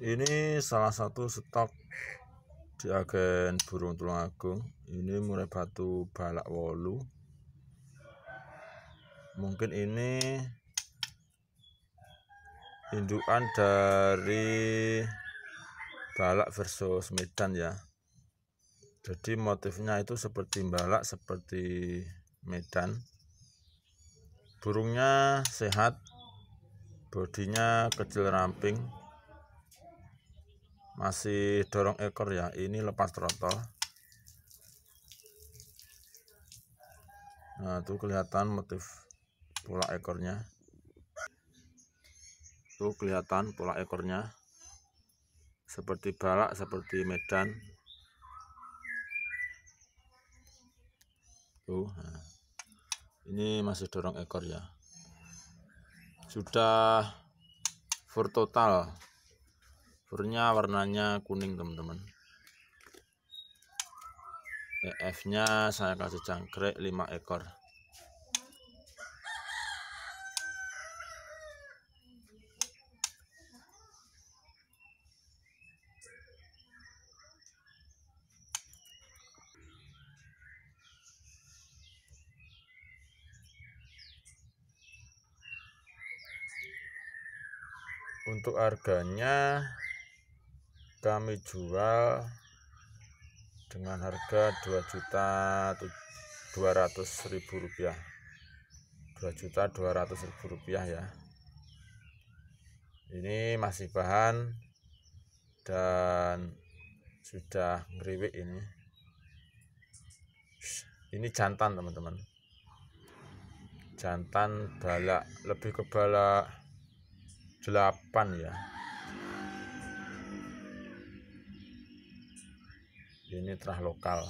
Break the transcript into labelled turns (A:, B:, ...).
A: ini salah satu stok di agen burung tulung agung ini mulai batu balak wolu mungkin ini indukan dari balak versus medan ya jadi motifnya itu seperti balak seperti medan burungnya sehat bodinya kecil ramping masih dorong ekor ya ini lepas trotol nah itu kelihatan motif pola ekornya tuh kelihatan pola ekornya seperti balak seperti medan tuh nah. ini masih dorong ekor ya sudah full total burnya warnanya kuning teman-teman EF nya saya kasih jangkrik 5 ekor untuk harganya kami jual dengan harga 2 juta 200 ribu rupiah 2 juta 200 ribu rupiah ya ini masih bahan dan sudah ngeriwik ini ini jantan teman-teman jantan balak lebih ke balak 8 ya unit rah lokal